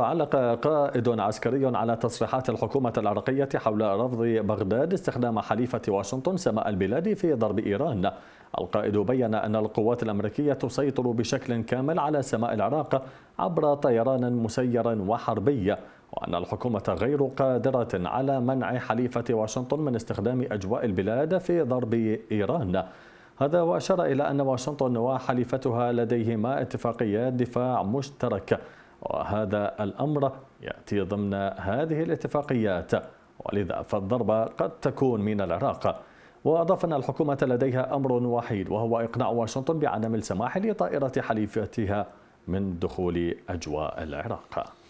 علق قائد عسكري على تصريحات الحكومة العراقية حول رفض بغداد استخدام حليفة واشنطن سماء البلاد في ضرب إيران القائد بين أن القوات الأمريكية تسيطر بشكل كامل على سماء العراق عبر طيران مسير وحربي وأن الحكومة غير قادرة على منع حليفة واشنطن من استخدام أجواء البلاد في ضرب إيران هذا وأشار إلى أن واشنطن وحليفتها لديهما اتفاقيات دفاع مشتركة وهذا الأمر يأتي ضمن هذه الاتفاقيات ولذا فالضربة قد تكون من العراق وأضاف أن الحكومة لديها أمر وحيد وهو إقناع واشنطن بعدم السماح لطائرة حليفتها من دخول أجواء العراق